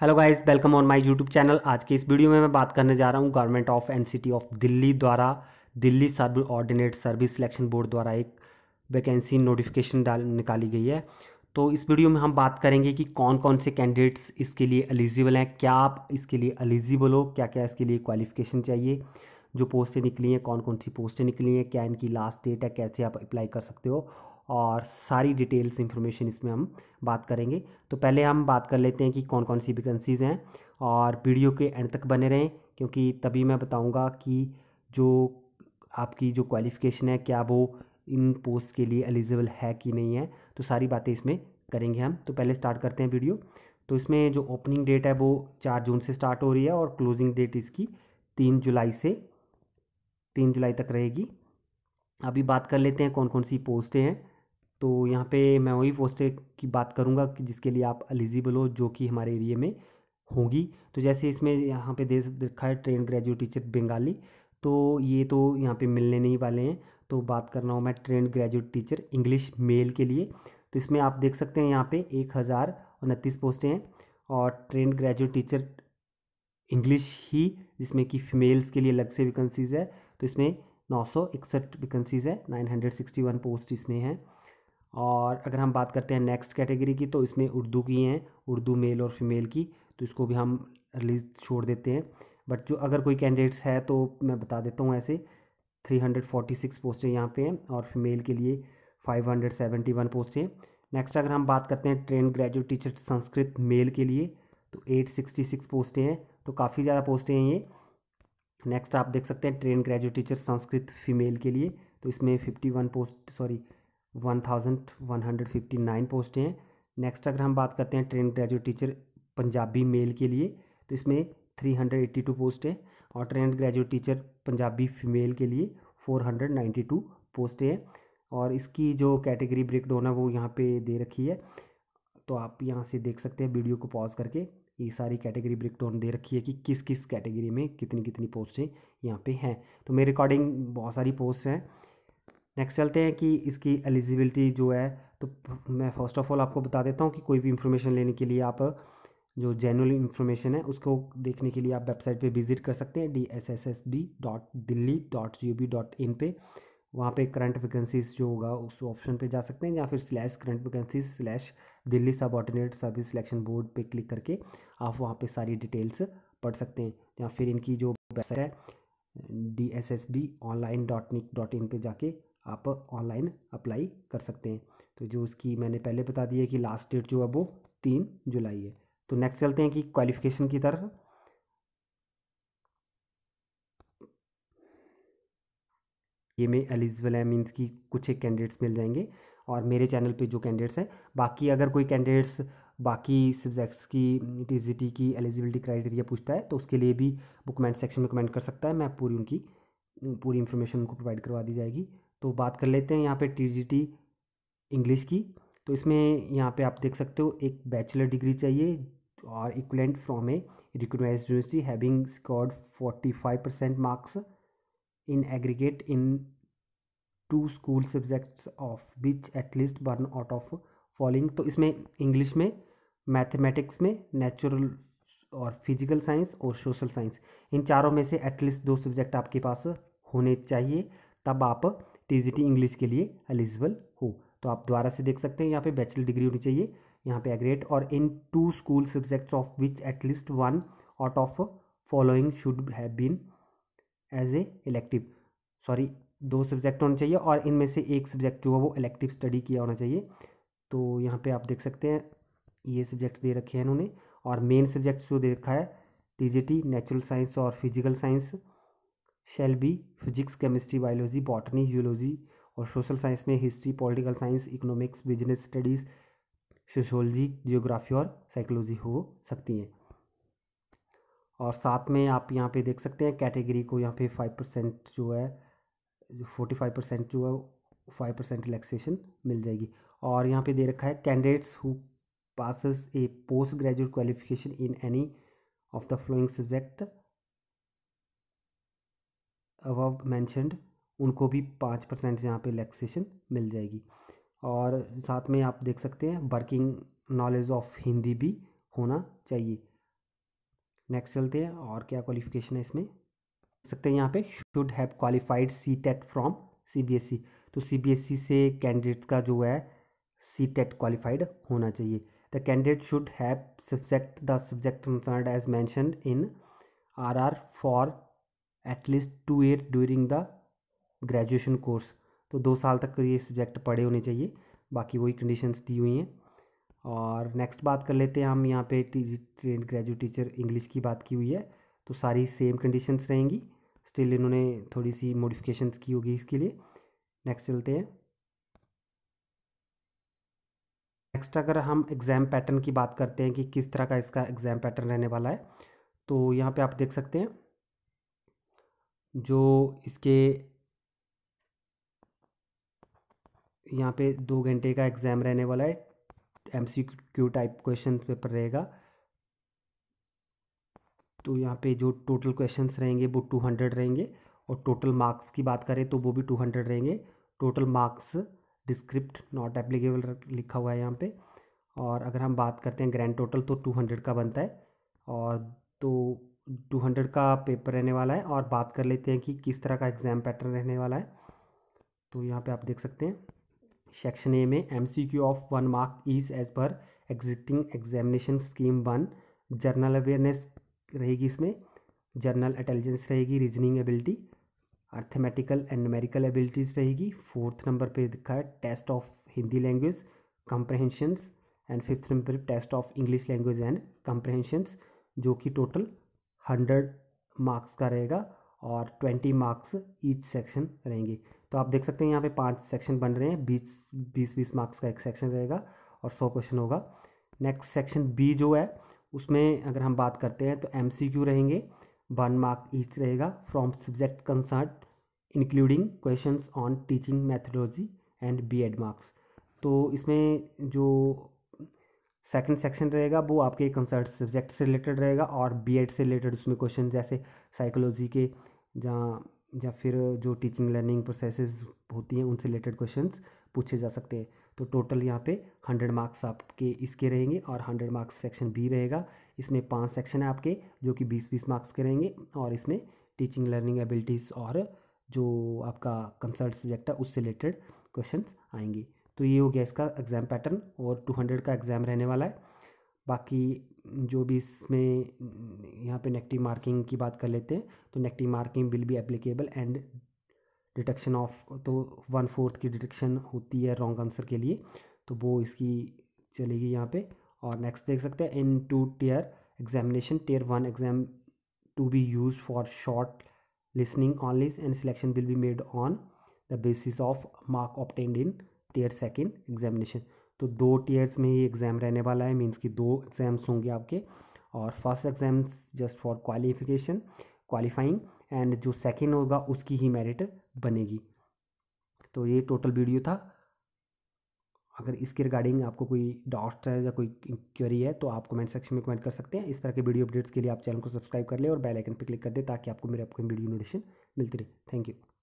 hello guys welcome on my YouTube channel आज के इस वीडियो में मैं बात करने जा रहा हूँ government of NCT of Delhi द्वारा Delhi subordinate service selection board द्वारा एक वैकेंसी नोटिफिकेशन डाल निकाली गई है तो इस वीडियो में हम बात करेंगे कि कौन कौन से कैंडिडेट्स इसके लिए एलिजिबल हैं क्या आप इसके लिए एलिजिबल हो क्या क्या इसके लिए क्वालिफिकेशन चाहिए जो पोस्टें निकली हैं कौन कौन सी पोस्टें निकली हैं क्या इनकी लास्ट डेट है कैसे आप अप्लाई कर सकते हो और सारी डिटेल्स इन्फॉर्मेशन इसमें हम बात करेंगे तो पहले हम बात कर लेते हैं कि कौन कौन सी वैकेंसीज़ हैं और वीडियो के एंड तक बने रहें क्योंकि तभी मैं बताऊँगा कि जो आपकी जो क्वालिफ़िकेशन है क्या वो इन पोस्ट के लिए एलिजिबल है कि नहीं है तो सारी बातें इसमें करेंगे हम तो पहले स्टार्ट करते हैं वीडियो तो इसमें जो ओपनिंग डेट है वो चार जून से स्टार्ट हो रही है और क्लोजिंग डेट इसकी तीन जुलाई से तीन जुलाई तक रहेगी अभी बात कर लेते हैं कौन कौन सी पोस्टें हैं तो यहाँ पे मैं वही पोस्टें की बात करूँगा कि जिसके लिए आप एलिजिबल हो जो कि हमारे एरिए में होगी तो जैसे इसमें यहाँ पे दे रखा है ट्रेन ग्रेजुएट टीचर बंगाली तो ये तो यहाँ पे मिलने नहीं वाले हैं तो बात कर रहा हूँ मैं train graduate teacher English male के लिए तो इसमें आप देख सकते हैं यहाँ पर एक हज़ार उनतीस पोस्टें हैं और ट्रेन ग्रेजुएट टीचर इंग्लिश ही जिसमें कि फीमेल्स के लिए अलग से वैकेंसीज़ है तो इसमें नौ सौ इकसठ वैकेंसीज़ है nine hundred sixty one post इसमें हैं और अगर हम बात करते हैं नेक्स्ट कैटेगरी की तो इसमें उर्दू की हैं उर्दू मेल और फीमेल की तो इसको भी हम रिलीज छोड़ देते हैं बट जो अगर कोई कैंडिडेट्स है तो मैं बता देता हूँ ऐसे 346 पोस्टें यहाँ पे हैं और फीमेल के लिए 571 पोस्टें नेक्स्ट अगर हम बात करते हैं train graduate teacher Sanskrit male के लिए तो 866 पोस्टें हैं तो काफ़ी ज़्यादा पोस्टें हैं ये नेक्स्ट आप देख सकते हैं train graduate teacher Sanskrit female के लिए तो इसमें one post sorry one thousand one hundred fifty nine पोस्टें हैं नेक्स्ट अगर हम बात करते हैं train graduate teacher Punjabi male के लिए तो इसमें three hundred eighty two post और train graduate teacher Punjabi female के लिए फोर हंड्रेड नाइन्टी टू पोस्टें हैं और इसकी जो कैटेगरी ब्रेक डाउन है वो यहाँ पे दे रखी है तो आप यहाँ से देख सकते हैं वीडियो को पॉज करके ये सारी कैटेगरी ब्रेक डाउन दे रखी है कि किस किस कैटेगरी में कितनी कितनी पोस्टें यहाँ पे हैं तो मेरे अकॉर्डिंग बहुत सारी पोस्ट हैं नेक्स्ट चलते हैं कि इसकी एलिजिबिलिटी जो है तो मैं फर्स्ट ऑफ ऑल आपको बता देता हूँ कि कोई भी इन्फॉर्मेशन लेने के लिए आप जो जेनरल इन्फॉर्मेशन है उसको देखने के लिए आप वेबसाइट पे विजिट कर सकते हैं D S S S B dot Delhi dot G O dot in पर वहाँ पे करंट वैकेंसीज जो होगा उस ऑप्शन पे जा सकते हैं या फिर slash current vacancies slash Delhi subordinate service selection board पे क्लिक करके आप वहाँ पे सारी डिटेल्स पढ़ सकते हैं या फिर इनकी जो वेबसाइट है D S S B online dot NIC dot in पर जाके आप ऑनलाइन अप्लाई कर सकते हैं तो जो उसकी मैंने पहले बता दिया है कि लास्ट डेट जो है वो तीन जुलाई है तो नेक्स्ट चलते हैं कि क्वालिफिकेशन की तरफ ये में एलिजिबल है मीन्स कि कुछ एक कैंडिडेट्स मिल जाएंगे और मेरे चैनल पे जो कैंडिडेट्स हैं बाकी अगर कोई कैंडिडेट्स बाकी सब्जेक्ट्स की टी की एलिजिबिलिटी क्राइटेरिया पूछता है तो उसके लिए भी वो कमेंट सेक्शन में कमेंट कर सकता है मैं पूरी उनकी पूरी इन्फॉर्मेशन उनको प्रोवाइड करवा दी जाएगी तो बात कर लेते हैं यहाँ पे टी इंग्लिश की तो इसमें यहाँ पे आप देख सकते हो एक बैचलर डिग्री चाहिए और equivalent from a recognise university having scored forty five percent marks in aggregate in two school subjects of which at least one out of following तो इसमें इंग्लिश में मैथमेटिक्स में नेचुरल और फिजिकल साइंस और social science इन चारों में से एटलीस्ट दो सब्जेक्ट आपके पास होने चाहिए तब आप टीजीटी इंग्लिश के लिए एलिजिबल हो तो आप दोबारा से देख सकते हैं यहाँ पे बैचलर डिग्री होनी चाहिए यहाँ पे एग्रेट और in two school subjects of which at least one out of following should have been as a elective sorry दो सब्जेक्ट होने चाहिए और इनमें से एक सब्जेक्ट जो है वो इलेक्टिव स्टडी किया होना चाहिए तो यहाँ पे आप देख सकते हैं ये सब्जेक्ट्स दे रखे हैं इन्होंने और मेन सब्जेक्ट्स जो दे रखा है टी नेचुरल साइंस और physical science shall be physics chemistry biology botany geology और सोशल साइंस में history political science economics business studies sociology geography और साइकोलॉजी हो सकती हैं और साथ में आप यहाँ पे देख सकते हैं कैटेगरी को यहाँ पे फाइव परसेंट जो है फोर्टी फाइव परसेंट जो है फाइव परसेंट रिलैक्सेशन मिल जाएगी और यहाँ पे दे रखा है candidates who possess a post graduate qualification in any of the following subject above mentioned उनको भी पाँच परसेंट यहाँ पर रिलैक्सेशन मिल जाएगी और साथ में आप देख सकते हैं वर्किंग नॉलेज ऑफ हिंदी भी होना चाहिए नेक्स्ट चलते हैं और क्या क्वालिफिकेशन है इसमें सकते हैं यहाँ पे should have qualified C TET from C B S E तो सी बी एस ई से कैंडिडेट का जो है सी टेट क्वालिफाइड होना चाहिए the candidate should have subject the subject concern as mentioned in R R for at least two year during the graduation course तो दो साल तक ये सब्जेक्ट पढ़े होने चाहिए बाकी वही कंडीशंस दी हुई हैं और नेक्स्ट बात कर लेते हैं हम यहाँ पे ट्रेन ग्रेजुएट टीचर इंग्लिश की बात की हुई है तो सारी सेम कंडीशंस रहेंगी स्टिल इन्होंने थोड़ी सी मॉडिफिकेशंस की होगी इसके लिए नेक्स्ट चलते हैं नेक्स्ट अगर हम एग्ज़ाम पैटर्न की बात करते हैं कि किस तरह का इसका एग्ज़ाम पैटर्न रहने वाला है तो यहाँ पर आप देख सकते हैं जो इसके यहाँ पे दो घंटे का एग्ज़ाम रहने वाला है M C Q type question paper रहेगा तो यहाँ पे जो टोटल क्वेश्चंस रहेंगे वो टू हंड्रेड रहेंगे और टोटल मार्क्स की बात करें तो वो भी टू हंड्रेड रहेंगे total marks descript not applicable लिखा हुआ है यहाँ पे और अगर हम बात करते हैं ग्रैंड टोटल तो टू हंड्रेड का बनता है और तो टू हंड्रेड का पेपर रहने वाला है और बात कर लेते हैं कि किस तरह का एग्ज़ाम पैटर्न रहने वाला है तो यहाँ पे आप देख सकते हैं सेक्शन ए में M C Q of one mark is as per existing examination scheme one general awareness रहेगी इसमें जर्नल इंटेलिजेंस रहेगी reasoning ability arithmetical and numerical abilities रहेगी फोर्थ नंबर पर दिखा है test of Hindi language comprehensions and fifth number पर test of English language and comprehensions जो कि टोटल हंड्रेड मार्क्स का रहेगा और ट्वेंटी मार्क्स ईच सेक्शन रहेंगे तो आप देख सकते हैं यहाँ पे पांच सेक्शन बन रहे हैं बीस बीस बीस मार्क्स का एक सेक्शन रहेगा और सौ क्वेश्चन होगा नेक्स्ट सेक्शन बी जो है उसमें अगर हम बात करते हैं तो एम सी क्यू रहेंगे वन मार्क ईच रहेगा from subject concern including question on teaching methodology and B Ed marks तो इसमें जो सेकंड सेक्शन रहेगा वो आपके कंसर्ट सब्जेक्ट से रिलेटेड रहेगा और बीएड से रिलेटेड उसमें क्वेश्चन जैसे साइकोलॉजी के जहाँ या फिर जो टीचिंग लर्निंग प्रोसेसेस होती हैं उनसे रिलेटेड क्वेश्चंस पूछे जा सकते हैं तो टोटल यहाँ पे हंड्रेड मार्क्स आपके इसके रहेंगे और हंड्रेड मार्क्स सेक्शन बी रहेगा इसमें पांच सेक्शन है आपके जो कि बीस बीस मार्क्स के रहेंगे और इसमें टीचिंग लर्निंग एबिलिटीज़ और जो आपका कंसर्ट सब्जेक्ट है उससे रिलेटेड क्वेश्चन आएंगे तो ये हो गया इसका एग्ज़ाम पैटर्न और टू हंड्रेड का एग्ज़ाम रहने वाला है बाकी जो भी इसमें यहाँ पे नेगेटिव मार्किंग की बात कर लेते हैं तो negative marking will be applicable and detection of तो वन फोर्थ की डिटेक्शन होती है रॉन्ग आंसर के लिए तो वो इसकी चलेगी यहाँ पे और नेक्स्ट देख सकते हैं in two tier examination tier one exam to be use for shortlisting only and selection will be made on the basis of mark obtained in tier second examination तो दो टीयर्स में ही exam रहने वाला है means कि दो exams होंगे आपके और first exams just for qualification qualifying and जो सेकेंड होगा उसकी ही मेरिट बनेगी तो ये टोटल वीडियो था अगर इसके रिगार्डिंग आपको कोई डाउट्स है या कोई क्वेरी है तो आप कमेंट सेक्शन में कमेंट कर सकते हैं इस तरह के वीडियो अपडेट्स के लिए आप चैनल को सब्सक्राइब कर लें और बेल आइकन पर क्लिक कर दें ताकि आपको मेरे अपकमिंग वीडियो नोटिफिकेशन मिलती रहे थैंक यू